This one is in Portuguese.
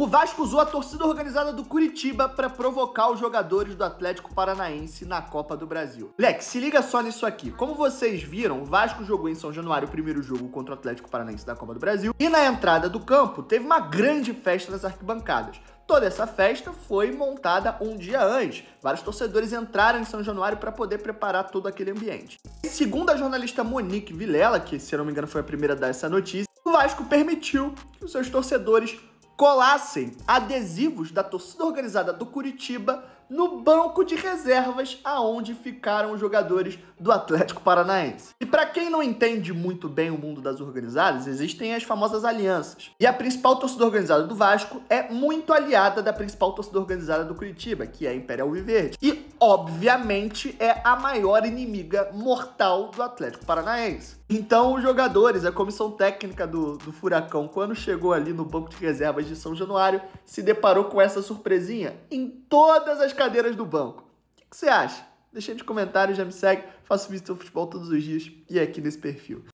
O Vasco usou a torcida organizada do Curitiba para provocar os jogadores do Atlético Paranaense na Copa do Brasil. Lex, se liga só nisso aqui. Como vocês viram, o Vasco jogou em São Januário o primeiro jogo contra o Atlético Paranaense da Copa do Brasil e na entrada do campo teve uma grande festa nas arquibancadas. Toda essa festa foi montada um dia antes. Vários torcedores entraram em São Januário para poder preparar todo aquele ambiente. E segundo a jornalista Monique Vilela, que se eu não me engano foi a primeira a dar essa notícia, o Vasco permitiu que os seus torcedores colassem adesivos da torcida organizada do Curitiba no banco de reservas aonde ficaram os jogadores do Atlético Paranaense. E para quem não entende muito bem o mundo das organizadas, existem as famosas alianças. E a principal torcida organizada do Vasco é muito aliada da principal torcida organizada do Curitiba, que é a Imperial Viverde. E obviamente, é a maior inimiga mortal do Atlético Paranaense. Então, os jogadores, a comissão técnica do, do Furacão, quando chegou ali no banco de reservas de São Januário, se deparou com essa surpresinha em todas as cadeiras do banco. O que você acha? Deixa aí nos comentários, já me segue, faço vídeo do futebol todos os dias e é aqui nesse perfil.